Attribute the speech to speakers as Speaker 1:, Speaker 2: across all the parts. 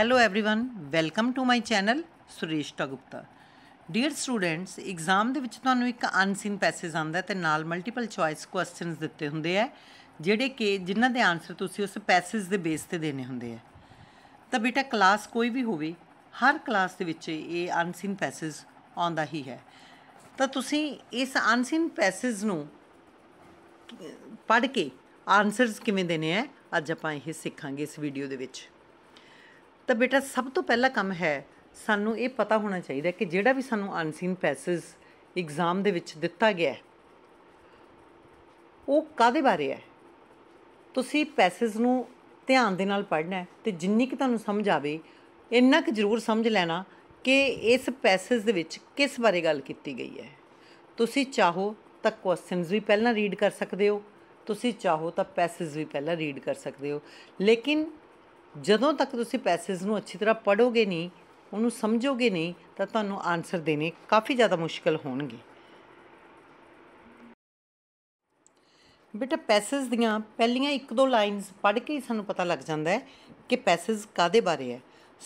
Speaker 1: Hello everyone welcome to my channel Suresh Tagupta. Dear students exam ਦੇ ਵਿੱਚ ਤੁਹਾਨੂੰ ਇੱਕ ਅਨਸੀਨ ਪੈਸੇਜ ਆਉਂਦਾ ਤੇ ਨਾਲ ਮਲਟੀਪਲ ਚੁਆਇਸ ਕੁਐਸਚਨਸ ਦਿੱਤੇ ਹੁੰਦੇ ਆ ਜਿਹੜੇ ਕਿ ਜਿਨ੍ਹਾਂ ਦੇ ਆਨਸਰ ਤੁਸੀਂ ਉਸ ਪੈਸੇਜ ਦੇ ਬੇਸ ਤੇ ਦੇਣੇ ਹੁੰਦੇ ਆ ਤਾਂ ਬੇਟਾ ਕਲਾਸ ਕੋਈ ਵੀ ਹੋਵੇ ਹਰ ਕਲਾਸ ਦੇ ਵਿੱਚ ਇਹ ਅਨਸੀਨ ਪੈਸੇਜ ਆਉਂਦਾ ਹੀ ਹੈ ਤਾਂ ਤੁਸੀਂ ਇਸ ਅਨਸੀਨ ਪੈਸੇਜ ਨੂੰ ਪੜ੍ਹ ਕੇ ਆਨਸਰਸ ਕਿਵੇਂ ਦੇਣੇ ਆ ਅੱਜ ਆਪਾਂ ਇਹ ਸਿੱਖਾਂਗੇ ਇਸ ਵੀਡੀਓ ਦੇ ਵਿੱਚ ਤਾਂ ਬੇਟਾ ਸਭ ਤੋਂ ਪਹਿਲਾ ਕੰਮ ਹੈ ਸਾਨੂੰ ਇਹ ਪਤਾ ਹੋਣਾ ਚਾਹੀਦਾ ਕਿ ਜਿਹੜਾ ਵੀ ਸਾਨੂੰ ਅਨਸੀਨ ਪੈਸਸ ਐਗਜ਼ਾਮ ਦੇ ਵਿੱਚ ਦਿੱਤਾ ਗਿਆ ਹੈ ਉਹ ਕਾਦੇ ਬਾਰੇ ਹੈ ਤੁਸੀਂ ਪੈਸਸ ਨੂੰ ਧਿਆਨ ਦੇ ਨਾਲ ਪੜ੍ਹਨਾ ਹੈ ਤੇ ਜਿੰਨੀ ਕਿ ਤੁਹਾਨੂੰ ਸਮਝ ਆਵੇ ਇੰਨਾ ਕਿ ਜ਼ਰੂਰ ਸਮਝ ਲੈਣਾ ਕਿ ਇਸ ਪੈਸਸ ਦੇ ਵਿੱਚ ਕਿਸ ਬਾਰੇ ਗੱਲ ਕੀਤੀ ਗਈ ਹੈ ਤੁਸੀਂ ਚਾਹੋ ਤਾਂ ਕੁਐਸਚਨਸ ਵੀ ਪਹਿਲਾਂ ਰੀਡ ਕਰ ਸਕਦੇ ਹੋ ਤੁਸੀਂ ਚਾਹੋ ਤਾਂ ਪੈਸੇਜ ਵੀ ਪਹਿਲਾਂ ਰੀਡ ਕਰ ਸਕਦੇ ਹੋ ਲੇਕਿਨ ਜਦੋਂ ਤੱਕ ਤੁਸੀਂ ਪੈਸੇਜ ਨੂੰ ਅੱਛੀ ਤਰ੍ਹਾਂ ਪੜੋਗੇ ਨਹੀਂ ਉਹਨੂੰ ਸਮਝੋਗੇ ਨਹੀਂ ਤਾਂ ਤੁਹਾਨੂੰ ਆਨਸਰ ਦੇਣੇ ਕਾਫੀ ਜ਼ਿਆਦਾ ਮੁਸ਼ਕਲ ਹੋਣਗੇ ਬੇਟਾ ਪੈਸੇਜ ਦੀਆਂ ਪਹਿਲੀਆਂ ਇੱਕ ਦੋ ਲਾਈਨਸ ਪੜ੍ਹ ਕੇ ਹੀ ਸਾਨੂੰ ਪਤਾ ਲੱਗ ਜਾਂਦਾ ਹੈ ਕਿ ਪੈਸੇਜ ਕਾਦੇ ਬਾਰੇ ਹੈ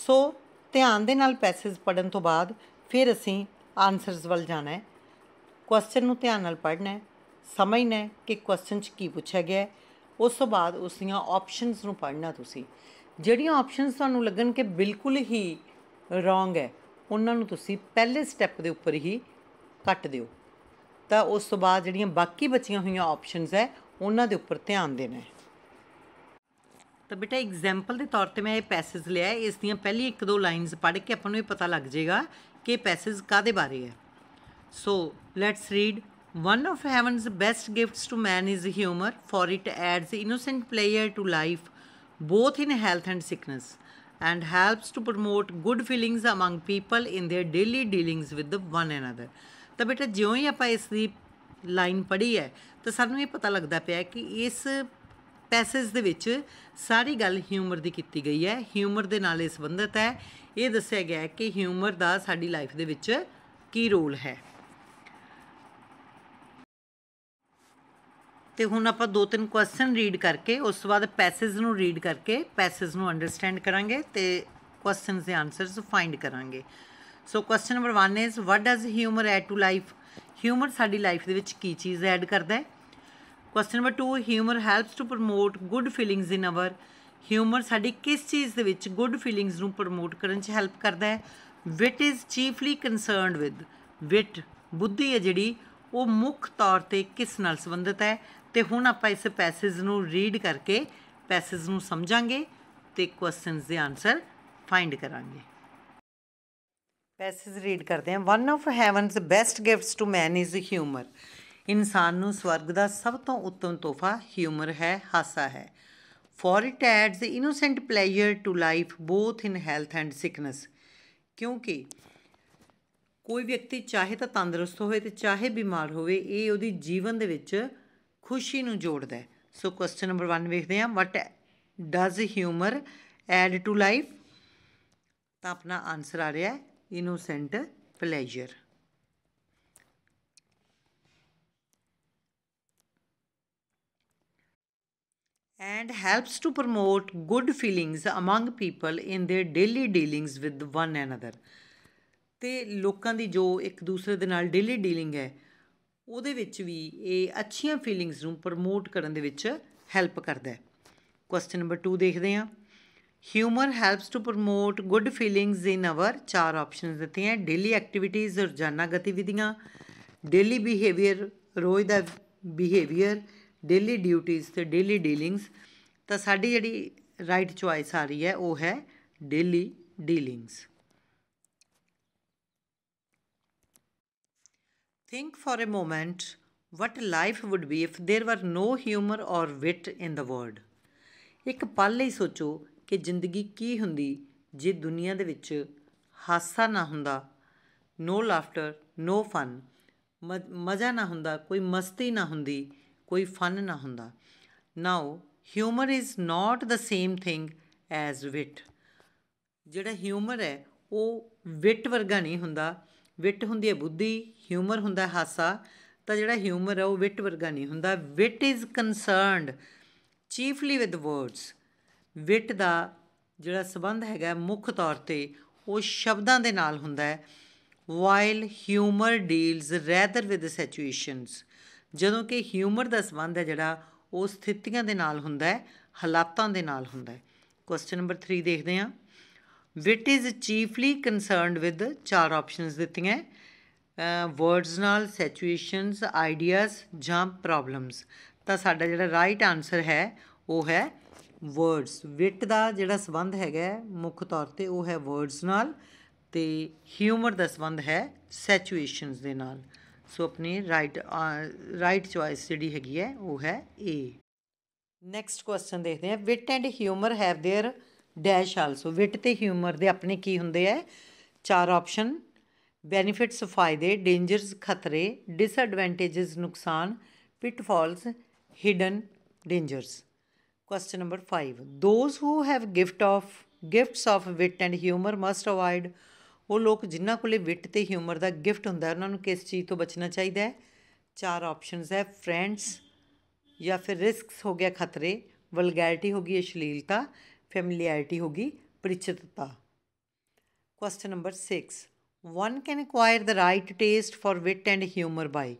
Speaker 1: ਸੋ ਧਿਆਨ ਦੇ ਨਾਲ ਪੈਸੇਜ ਪੜਨ ਤੋਂ ਬਾਅਦ ਫਿਰ ਅਸੀਂ ਆਨਸਰਸ ਵੱਲ ਜਾਣਾ ਹੈ ਕੁਐਸਚਨ ਨੂੰ ਧਿਆਨ ਨਾਲ ਪੜ੍ਹਨਾ ਹੈ ਸਮਝਣਾ ਹੈ ਕਿ ਕੁਐਸਚਨ 'ਚ ਕੀ ਪੁੱਛਿਆ ਗਿਆ ਹੈ ਉਸ ਤੋਂ ਬਾਅਦ ਉਸ ਦੀਆਂ ਆਪਸ਼ਨਸ ਨੂੰ ਪੜ੍ਹਨਾ ਤੁਸੀਂ ਜਿਹੜੀਆਂ ਆਪਸ਼ਨਸ ਤੁਹਾਨੂੰ ਲੱਗਣ ਕਿ ਬਿਲਕੁਲ ਹੀ ਰੋਂਗ ਹੈ ਉਹਨਾਂ ਨੂੰ ਤੁਸੀਂ ਪਹਿਲੇ ਸਟੈਪ ਦੇ ਉੱਪਰ ਹੀ ਕੱਟ ਦਿਓ ਤਾਂ ਉਸ ਤੋਂ ਬਾਅਦ ਜਿਹੜੀਆਂ ਬਾਕੀ ਬਚੀਆਂ ਹੋਈਆਂ ਆਪਸ਼ਨਸ ਹੈ ਉਹਨਾਂ ਦੇ ਉੱਪਰ ਧਿਆਨ ਦੇਣਾ ਹੈ ਤਾਂ ਬੇਟਾ ਐਗਜ਼ਾਮਪਲ ਦੇ ਤੌਰ ਤੇ ਮੈਂ ਇਹ ਪੈਸੇਜ ਲਿਆ ਹੈ ਇਸ ਦੀਆਂ ਪਹਿਲੀ ਇੱਕ ਦੋ ਲਾਈਨਸ ਪੜ੍ਹ ਕੇ ਆਪਾਂ ਨੂੰ ਇਹ ਪਤਾ ਲੱਗ ਜਾਏਗਾ ਕਿ ਪੈਸੇਜ ਕਾਦੇ ਬਾਰੇ ਹੈ so let's read One of heaven's best gifts to man is humor, for it adds innocent pleasure to life both in health and sickness, and helps to promote good feelings among people in their daily dealings with the one another. ਤਾਂ ਬੇਟਾ ਜਿਉਂ ਹੀ ਆਪਾਂ ਇਸ ਦੀ line ਪੜ੍ਹੀ ਹੈ ਤਾਂ ਸਾਨੂੰ ਇਹ ਪਤਾ ਲੱਗਦਾ ਪਿਆ ਕਿ ਇਸ ਪੈਸੇਜ ਦੇ ਵਿੱਚ ਸਾਰੀ ਗੱਲ ਹਿਊਮਰ ਦੀ ਕੀਤੀ ਗਈ ਹੈ ਹਿਊਮਰ ਦੇ ਨਾਲ ਇਹ ਸੰਬੰਧਿਤ ਹੈ ਇਹ ਦੱਸਿਆ ਗਿਆ ਹੈ ਕਿ ਹਿਊਮਰ ਦਾ ਸਾਡੀ ਲਾਈਫ ਦੇ ਵਿੱਚ ਕੀ ਰੋਲ ਹੈ ਤੇ ਹੁਣ ਆਪਾਂ ਦੋ ਤਿੰਨ ਕੁਐਸਚਨ ਰੀਡ ਕਰਕੇ ਉਸ ਤੋਂ ਬਾਅਦ ਪੈਸੇਜ ਨੂੰ ਰੀਡ ਕਰਕੇ ਪੈਸੇਜ ਨੂੰ ਅੰਡਰਸਟੈਂਡ ਕਰਾਂਗੇ ਤੇ ਕੁਐਸਚਨਸ ਦੇ ਆਨਸਰਸ ਫਾਈਂਡ ਕਰਾਂਗੇ so question number 1 is what does humour add to life humour ਸਾਡੀ ਲਾਈਫ ਦੇ ਵਿੱਚ ਕੀ ਚੀਜ਼ ਐਡ ਕਰਦਾ ਹੈ question number 2 humour helps to promote good feelings in our humour ਸਾਡੀ ਕਿਸ ਚੀਜ਼ ਦੇ ਵਿੱਚ ਗੁੱਡ ਫੀਲਿੰਗਸ ਨੂੰ ਪ੍ਰੋਮੋਟ ਕਰਨ 'ਚ ਹੈਲਪ ਕਰਦਾ ਹੈ wit is chiefly concerned with wit ਬੁੱਧੀ ਹੈ ਜਿਹੜੀ ਉਹ ਮੁੱਖ ਤੌਰ ਤੇ ਕਿਸ ਨਾਲ ਸੰਬੰਧਿਤ ਹੈ ਤੇ ਹੁਣ ਆਪਾਂ ਇਸ ਪੈਸੇਜ ਨੂੰ ਰੀਡ ਕਰਕੇ ਪੈਸੇਜ ਨੂੰ ਸਮਝਾਂਗੇ ਤੇ ਕੁਐਸਚਨਸ ਦੇ ਆਨਸਰ ਫਾਈਂਡ ਕਰਾਂਗੇ ਪੈਸੇਜ ਰੀਡ ਕਰਦੇ ਹਾਂ one of heaven's best gifts to man is humour ਇਨਸਾਨ ਨੂੰ ਸਵਰਗ ਦਾ ਸਭ ਤੋਂ ਉੱਤਮ ਤੋਹਫਾ ਹਿਊਮਰ ਹੈ ਹਾਸਾ ਹੈ for it adds the innocent pleasure to life both in health and sickness ਕਿਉਂਕਿ ਕੋਈ ਵਿਅਕਤੀ ਚਾਹੇ ਤਾਂ ਤੰਦਰੁਸਤ ਹੋਵੇ ਤੇ ਚਾਹੇ ਬਿਮਾਰ ਹੋਵੇ ਇਹ ਉਹਦੀ ਜੀਵਨ ਦੇ ਵਿੱਚ ਖੁਸ਼ੀ ਨੂੰ ਜੋੜਦਾ ਹੈ ਸੋ ਕੁਐਸਚਨ ਨੰਬਰ 1 ਵੇਖਦੇ ਹਾਂ what does humour add to life ਤਾਂ ਆਪਣਾ ਆਨਸਰ ਆ ਰਿਹਾ ਹੈ innocent pleasure and helps to promote good feelings among people in their daily dealings with one another ਤੇ ਲੋਕਾਂ ਦੀ ਜੋ ਇੱਕ ਦੂਸਰੇ ਦੇ ਨਾਲ ਡੇਲੀ ਡੀਲਿੰਗ ਹੈ ਉਹਦੇ ਵਿੱਚ ਵੀ ਇਹ ਅੱਛੀਆਂ ਫੀਲਿੰਗਸ ਨੂੰ ਪ੍ਰਮੋਟ ਕਰਨ ਦੇ ਵਿੱਚ ਹੈਲਪ ਕਰਦਾ ਹੈ ਕੁਐਸਚਨ ਨੰਬਰ 2 ਦੇਖਦੇ ਹਾਂ humour helps to promote good feelings in our ਚਾਰ ਆਪਸ਼ਨਸ ਦਿੱਤੇ ਹੈ ਡੇਲੀ ਐਕਟੀਵਿਟੀਜ਼ ਰੋਜ਼ਾਨਾ ਗਤੀਵਿਧੀਆਂ ਡੇਲੀ ਬਿਹੇਵੀਅਰ ਰੋਜ਼ ਦਾ ਬਿਹੇਵੀਅਰ ਡੇਲੀ ਡਿਊਟੀਆਂ ਤੇ ਡੇਲੀ ਡੀਲਿੰਗਸ ਤਾਂ ਸਾਡੀ ਜਿਹੜੀ ਰਾਈਟ ਚੁਆਇਸ ਆ ਰਹੀ ਹੈ ਉਹ ਹੈ daily dealings Think for a moment what life would be if there were no humor or wit in the world. ਇੱਕ ਪਲ ਲਈ ਸੋਚੋ ਕਿ ਜ਼ਿੰਦਗੀ ਕੀ ਹੁੰਦੀ ਜੇ ਦੁਨੀਆ ਦੇ ਵਿੱਚ ਹਾਸਾ ਨਾ ਹੁੰਦਾ ਨੋ ਲਾਫਟਰ ਨੋ ਫਨ ਮਜ਼ਾ ਨਾ ਹੁੰਦਾ ਕੋਈ ਮਸਤੀ ਨਾ ਹੁੰਦੀ ਕੋਈ ਫਨ ਨਾ ਹੁੰਦਾ now humour is not the same thing as wit ਜਿਹੜਾ ਹਿਊਮਰ ਹੈ ਉਹ ਵਿਟ ਵਰਗਾ ਨਹੀਂ ਹੁੰਦਾ ਵਿਟ ਹੁੰਦੀ ਹੈ ਬੁੱਧੀ ਹਿਊਮਰ ਹੁੰਦਾ ਹਾਸਾ ਤਾਂ ਜਿਹੜਾ ਹਿਊਮਰ ਹੈ ਉਹ ਵਿਟ ਵਰਗਾ ਨਹੀਂ ਹੁੰਦਾ wit is concerned chiefly with words wit ਦਾ ਜਿਹੜਾ ਸਬੰਧ ਹੈਗਾ ਮੁੱਖ ਤੌਰ ਤੇ ਉਹ ਸ਼ਬਦਾਂ ਦੇ ਨਾਲ ਹੁੰਦਾ ਹੈ while humour deals rather with situations ਜਦੋਂ ਕਿ ਹਿਊਮਰ ਦਾ ਸਬੰਧ ਹੈ ਜਿਹੜਾ ਉਹ ਸਥਿਤੀਆਂ ਦੇ ਨਾਲ ਹੁੰਦਾ ਹੈ ਹਾਲਾਤਾਂ ਦੇ ਨਾਲ ਹੁੰਦਾ ਹੈ ਕੁਐਸਚਨ ਨੰਬਰ 3 ਦੇਖਦੇ ਹਾਂ wit is chiefly concerned with ਚਾਰ ਆਪਸ਼ਨਸ ਦਿੱਤੀਆਂ ਵਰਡਸ ਨਾਲ ਸਿਚੁਏਸ਼ਨਸ ਆਈਡੀਆਜ਼ ਜਾਂ ਪ੍ਰੋਬਲਮਸ ਤਾਂ ਸਾਡਾ ਜਿਹੜਾ ਰਾਈਟ ਆਨਸਰ ਹੈ ਉਹ ਹੈ ਵਰਡਸ ਵਿਟ ਦਾ ਜਿਹੜਾ ਸੰਬੰਧ ਹੈਗਾ ਮੁੱਖ ਤੌਰ ਤੇ ਉਹ ਹੈ ਵਰਡਸ ਨਾਲ ਤੇ ਹਿਊਮਰ ਦਾ ਸੰਬੰਧ ਹੈ ਸਿਚੁਏਸ਼ਨਸ ਦੇ ਨਾਲ ਸੋ ਆਪਣੀ ਰਾਈਟ ਰਾਈਟ ਚੁਆਇਸ ਜਿਹੜੀ ਹੈਗੀ ਹੈ ਉਹ ਹੈ ਏ ਨੈਕਸਟ ਕੁਐਸਚਨ ਦੇਖਦੇ ਹਾਂ wit and humour have their dash also wit ਤੇ ਹਿਊਮਰ ਦੇ ਆਪਣੇ ਕੀ ਹੁੰਦੇ ਆ ਚਾਰ ਆਪਸ਼ਨ ਬੈਨੀਫਿਟਸ ਫਾਇਦੇ ਡੇਂਜਰਸ ਖਤਰੇ ਡਿਸਐਡਵਾਂਟੇਜਸ ਨੁਕਸਾਨ pitfalls hidden dangers question number 5 those who have gift of gifts of wit and humour must avoid ਉਹ ਲੋਕ ਜਿਨ੍ਹਾਂ ਕੋਲੇ ਵਿਟ ਤੇ ਹਿਊਮਰ ਦਾ ਗਿਫਟ ਹੁੰਦਾ ਹੈ ਉਹਨਾਂ ਨੂੰ ਕਿਸ ਚੀਜ਼ ਤੋਂ ਬਚਣਾ ਚਾਹੀਦਾ ਹੈ ਚਾਰ ਆਪਸ਼ਨਸ ਹੈ ਫਰੈਂਡਸ ਜਾਂ ਫਿਰ ਰਿਸਕਸ ਹੋ ਗਿਆ ਖਤਰੇ ਵਲਗੈਰਿਟੀ ਹੋ ਗਈ ਅਸ਼ਲੀਲਤਾ ਹੋ ਗਈ ਪਰਿਚਿਤਤਾ question number 6 one can acquire the right taste for wit and humour by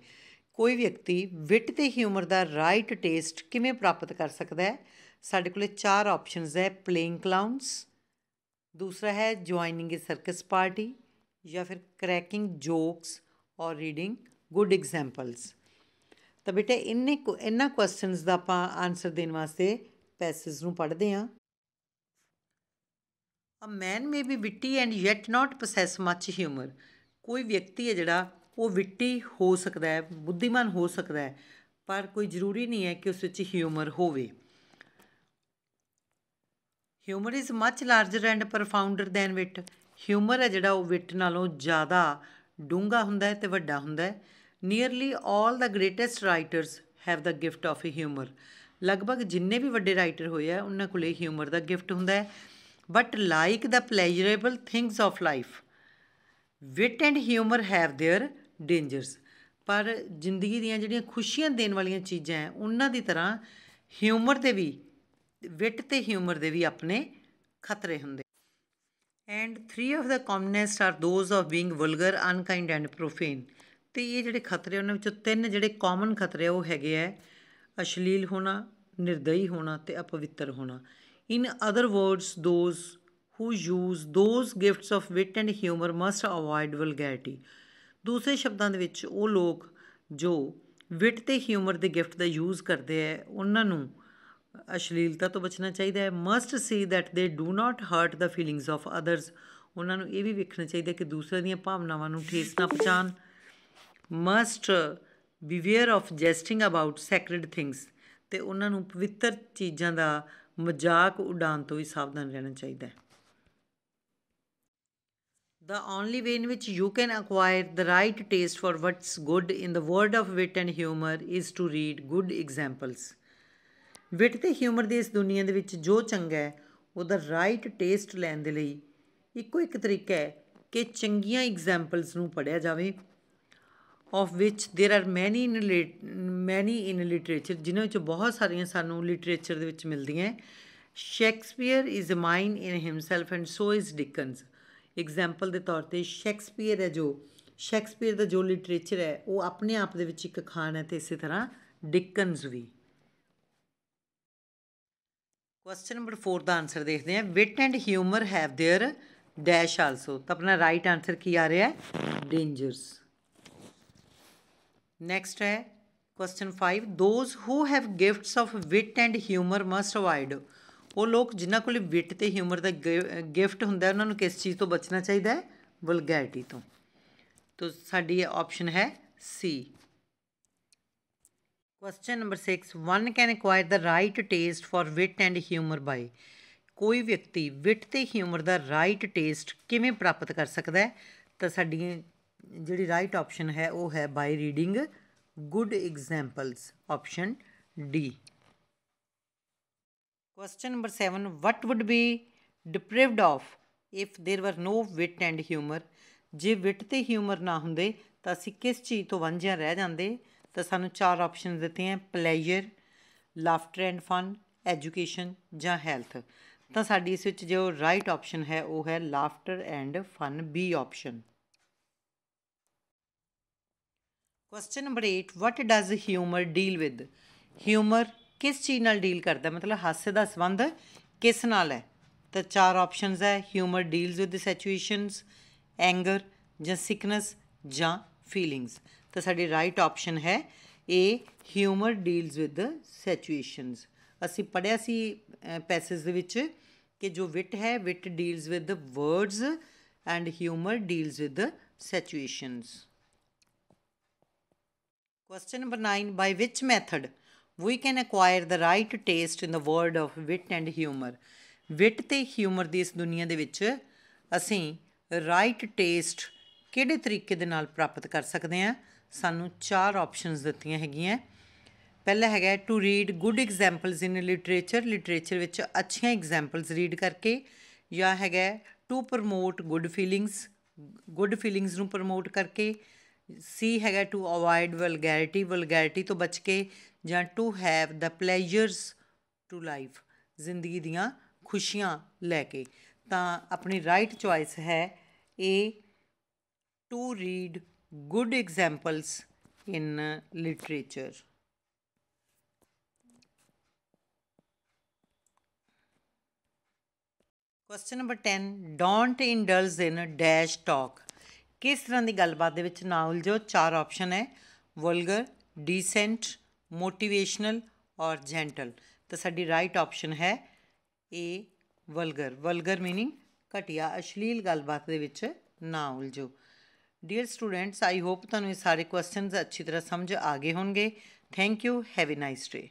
Speaker 1: ਕੋਈ ਵਿਅਕਤੀ ਵਿਟ ਤੇ ਹਿਊਮਰ ਦਾ ਰਾਈਟ ਟੇਸਟ ਕਿਵੇਂ ਪ੍ਰਾਪਤ ਕਰ ਸਕਦਾ ਹੈ ਸਾਡੇ ਕੋਲੇ ਚਾਰ ਆਪਸ਼ਨਸ ਹੈ ਪਲੇਇੰਗ ਕਲਾਉਂਸ ਦੂਸਰਾ ਹੈ ਜੁਆਇਨਿੰਗ ਅ ਸਰਕਸ ਪਾਰਟੀ ਜਾਂ ਫਿਰ cracking jokes or reading good examples ਤਾਂ ਬੇਟੇ ਇੰਨੇ ਇਹਨਾਂ ਕੁਐਸਚਨਸ ਦਾ ਆਪਾਂ ਆਨਸਰ ਦੇਣ ਵਾਸਤੇ ਪੈਸੇਜ ਨੂੰ ਪੜ੍ਹਦੇ ਹਾਂ a man may be witty and yet not possess much humour ਕੋਈ ਵਿਅਕਤੀ ਹੈ ਜਿਹੜਾ ਉਹ ਵਿਟੀ ਹੋ ਸਕਦਾ ਹੈ ਬੁੱਧੀਮਾਨ ਹੋ ਸਕਦਾ ਹੈ ਪਰ ਕੋਈ ਜ਼ਰੂਰੀ ਨਹੀਂ ਹੈ ਕਿ ਉਸ ਵਿੱਚ ਹਿਊਮਰ ਹੋਵੇ humour is much larger and profounder than wit humour ਹੈ ਜਿਹੜਾ ਉਹ ਵਿਟ ਨਾਲੋਂ ਜ਼ਿਆਦਾ ਡੂੰਘਾ ਹੁੰਦਾ ਹੈ ਤੇ ਵੱਡਾ ਹੁੰਦਾ ਹੈ nearly 올 the greatest writers have the gift of humour ਲਗਭਗ ਜਿੰਨੇ ਵੀ ਵੱਡੇ ਰਾਈਟਰ ਹੋਏ ਆ ਉਹਨਾਂ ਕੋਲੇ ਹਿਊਮਰ ਦਾ ਗਿਫਟ ਹੁੰਦਾ ਹੈ But like the pleasurable things of life, wit and humor have their dangers. ਪਰ ਜ਼ਿੰਦਗੀ ਦੀਆਂ ਜਿਹੜੀਆਂ ਖੁਸ਼ੀਆਂ ਦੇਣ ਵਾਲੀਆਂ ਚੀਜ਼ਾਂ ਹੈ ਉਹਨਾਂ ਦੀ ਤਰ੍ਹਾਂ ਹਿਊਮਰ ਦੇ ਵੀ ਵਿਟ ਤੇ ਹਿਊਮਰ ਦੇ ਵੀ ਆਪਣੇ ਖਤਰੇ ਹੁੰਦੇ and 3 of the commonest are those of being vulgar unkind and profane ਤੇ ਇਹ ਜਿਹੜੇ ਖਤਰੇ ਉਹਨਾਂ ਵਿੱਚੋਂ ਤਿੰਨ ਜਿਹੜੇ ਕਾਮਨ ਖਤਰੇ ਉਹ ਹੈਗੇ ਆ ਅਸ਼ਲੀਲ ਹੋਣਾ ਨਿਰਦਈ ਹੋਣਾ ਤੇ ਅਪਵਿੱਤਰ ਹੋਣਾ In other words, those who use those gifts of wit and humor must avoid vulgarity. ਦੂਸਰੇ ਸ਼ਬਦਾਂ ਦੇ ਵਿੱਚ ਉਹ ਲੋਕ ਜੋ ਵਿਟ ਤੇ ਹਿਊਮਰ ਦੇ ਗਿਫਟ ਦਾ ਯੂਜ਼ ਕਰਦੇ ਐ ਉਹਨਾਂ ਨੂੰ ਅਸ਼ਲੀਲਤਾ ਤੋਂ ਬਚਣਾ ਚਾਹੀਦਾ ਹੈ must see that they do not hurt the feelings of others ਉਹਨਾਂ ਨੂੰ ਇਹ ਵੀ ਵੇਖਣਾ ਚਾਹੀਦਾ ਕਿ ਦੂਸਰਿਆਂ ਦੀਆਂ ਭਾਵਨਾਵਾਂ ਨੂੰ ਠੇਸ ਨਾ ਪਹੁੰਚਾਣ must beware of jesting about sacred things ਤੇ ਉਹਨਾਂ ਨੂੰ ਪਵਿੱਤਰ ਚੀਜ਼ਾਂ ਦਾ ਮਜ਼ਾਕ ਉਡਾਨ ਤੋਂ ਵੀ ਸਾਵਧਾਨ ਰਹਿਣਾ ਚਾਹੀਦਾ ਹੈ The only way in which you can acquire the right taste for what's good in the world of wit and humor is to read good examples. ਵਿਟ ਤੇ ਹਿਊਮਰ ਦੀ ਇਸ ਦੁਨੀਆ ਦੇ ਵਿੱਚ ਜੋ ਚੰਗਾ ਹੈ ਉਹਦਾ ਰਾਈਟ ਟੇਸਟ ਲੈਣ ਦੇ ਲਈ ਇੱਕੋ ਇੱਕ ਤਰੀਕਾ ਹੈ ਕਿ ਚੰਗੀਆਂ ਐਗਜ਼ਾਮਪਲਸ ਨੂੰ ਪੜਿਆ ਜਾਵੇ ਆਫ ਵਿਚ देयर ਆਰ ਮੈਨੀ ਇਨ ਮੈਨੀ ਇਨ ਲਿਟਰੇਚਰ ਜਿਨ੍ਹਾਂ ਵਿੱਚ ਬਹੁਤ ਸਾਰੀਆਂ ਸਾਨੂੰ ਲਿਟਰੇਚਰ ਦੇ ਵਿੱਚ ਮਿਲਦੀਆਂ Shakespeare is a mind in himself and so is Dickens example ਦੇ ਤੌਰ ਤੇ ਸ਼ੇਕਸਪੀਅਰ ਹੈ ਜੋ ਸ਼ੇਕਸਪੀਅਰ ਦਾ ਜੋ ਲਿਟਰੇਚਰ ਹੈ ਉਹ ਆਪਣੇ ਆਪ ਦੇ ਵਿੱਚ ਇੱਕ ਖਾਨ ਹੈ ਤੇ ਇਸੇ ਤਰ੍ਹਾਂ ਡਿਕਨਸ ਵੀ ਕੁਐਸਚਨ ਨੰਬਰ 4 ਦਾ ਆਨਸਰ ਦੇਖਦੇ ਹਾਂ wit and humour have their dash also ਤਾਂ ਆਪਣਾ ਰਾਈਟ ਆਨਸਰ ਕੀ ਆ ਰਿਹਾ ਹੈ ਡੇਂਜਰਸ ਨੈਕਸਟ ਹੈ question 5 those who have gifts of wit and humour must avoid ਉਹ ਲੋਕ ਜਿਨ੍ਹਾਂ ਕੋਲ ਵਿਟ ਤੇ ਹਿਊਮਰ ਦਾ ਗਿਫਟ ਹੁੰਦਾ ਹੈ ਉਹਨਾਂ ਨੂੰ ਕਿਸ ਚੀਜ਼ ਤੋਂ ਬਚਣਾ ਚਾਹੀਦਾ ਹੈ ਵਲਗੈਰਿਟੀ ਤੋਂ ਤੋ ਸਾਡੀ ਆਪਸ਼ਨ ਹੈ C question number 6 one can acquire the right taste for wit and humour by ਕੋਈ ਵਿਅਕਤੀ ਵਿਟ ਤੇ ਹਿਊਮਰ ਦਾ ਰਾਈਟ ਟੇਸਟ ਕਿਵੇਂ ਪ੍ਰਾਪਤ ਕਰ ਸਕਦਾ ਹੈ ਤਾਂ ਸਾਡੀਆਂ ਜਿਹੜੀ ਰਾਈਟ ਆਪਸ਼ਨ ਹੈ ਉਹ ਹੈ by reading good examples option D question number 7 what would be deprived of if there were no ਵਿਟ and humour ਜੇ ਵਿਟ ਤੇ ਹਿਊਮਰ ਨਾ ਹੁੰਦੇ ਤਾਂ ਅਸੀਂ ਕਿਸ ਚੀਜ਼ ਤੋਂ ਵਾਂਝਿਆ ਰਹਿ ਜਾਂਦੇ ਤਾਂ ਸਾਨੂੰ ਚਾਰ ਆਪਸ਼ਨਸ ਆ pleasure laughter and fun education ਜਾਂ ਹੈਲਥ ਤਾਂ ਸਾਡੀ ਇਸ ਵਿੱਚ ਜੋ ਰਾਈਟ ਆਪਸ਼ਨ ਹੈ ਉਹ ਹੈ laughter and fun B option question number 8 what does humour deal with humour ਕਿਸ ਚੀਜ਼ ਨਾਲ ਡੀਲ ਕਰਦਾ ਮਤਲਬ ਹਾਸੇ ਦਾ ਸਬੰਧ ਕਿਸ ਨਾਲ ਹੈ ਤਾਂ ਚਾਰ ਆਪਸ਼ਨਸ ਹੈ humour deals with situations anger ਜਾਂ ਸਿਕਨੈਸ ਜਾਂ ਫੀਲਿੰਗਸ ਤਾਂ ਸਾਡੀ ਰਾਈਟ ਆਪਸ਼ਨ ਹੈ A humour deals with situations ਅਸੀਂ ਪੜਿਆ ਸੀ ਪੈਸੇਜ ਦੇ ਵਿੱਚ ਕਿ ਜੋ ਵਿਟ ਹੈ wit deals with the words and humour deals with the situations Question number 9 By which method we can acquire the right taste in the world of wit and humour wit ਤੇ humour ਦੀ ਇਸ ਦੁਨੀਆ ਦੇ ਵਿੱਚ ਅਸੀਂ right taste ਕਿਹੜੇ ਤਰੀਕੇ ਦੇ ਨਾਲ ਪ੍ਰਾਪਤ ਕਰ ਸਕਦੇ ਹਾਂ ਸਾਨੂੰ ਚਾਰ ਆਪਸ਼ਨਸ ਦਿੱਤੀਆਂ ਹੈਗੀਆਂ ਪਹਿਲਾ ਹੈਗਾ to read good examples in literature literature ਵਿੱਚ ਅੱਛੀਆਂ ਐਗਜ਼ਾਮਪਲਸ ਰੀਡ ਕਰਕੇ ਜਾਂ ਹੈਗਾ to promote good feelings good feelings ਨੂੰ ਪ੍ਰਮੋਟ ਕਰਕੇ ਸੀ ਹੈਗਾ ਟੂ ਅਵੋਇਡ ਵਲਗੈਰਿਟੀ ਵਲਗੈਰਿਟੀ ਤੋਂ ਬਚ ਕੇ ਜਾਂ to have the pleasures to life ਜ਼ਿੰਦਗੀ ਦੀਆਂ ਖੁਸ਼ੀਆਂ ਲੈ ਕੇ ਤਾਂ ਆਪਣੀ ਰਾਈਟ ਚੁਆਇਸ ਹੈ A to read good examples in literature question number 10 don't indulge in dash talk ਕਿਸ ਤਰ੍ਹਾਂ ਦੀ ਗੱਲਬਾਤ ਦੇ ਵਿੱਚ ਨਾ ਉਲਝੋ ਚਾਰ ਆਪਸ਼ਨ ਹੈ vulgar decent motivational or gentle ਤਾਂ ਸਾਡੀ ਰਾਈਟ ਆਪਸ਼ਨ ਹੈ ਏ ਵਲਗਰ ਵਲਗਰ मीनिंग ਘਟਿਆ ਅਸ਼ਲੀਲ ਗੱਲਬਾਤ ਦੇ ਵਿੱਚ ਨਾ ਉਲਝੋ ਡੀਅਰ ਸਟੂਡੈਂਟਸ ਆਈ ਹੋਪ ਤੁਹਾਨੂੰ ਇਹ ਸਾਰੇ ਕੁਐਸਚਨਸ ਅੱਛੀ ਤਰ੍ਹਾਂ ਸਮਝ ਆ ਗਏ ਹੋਣਗੇ thank you have a nice day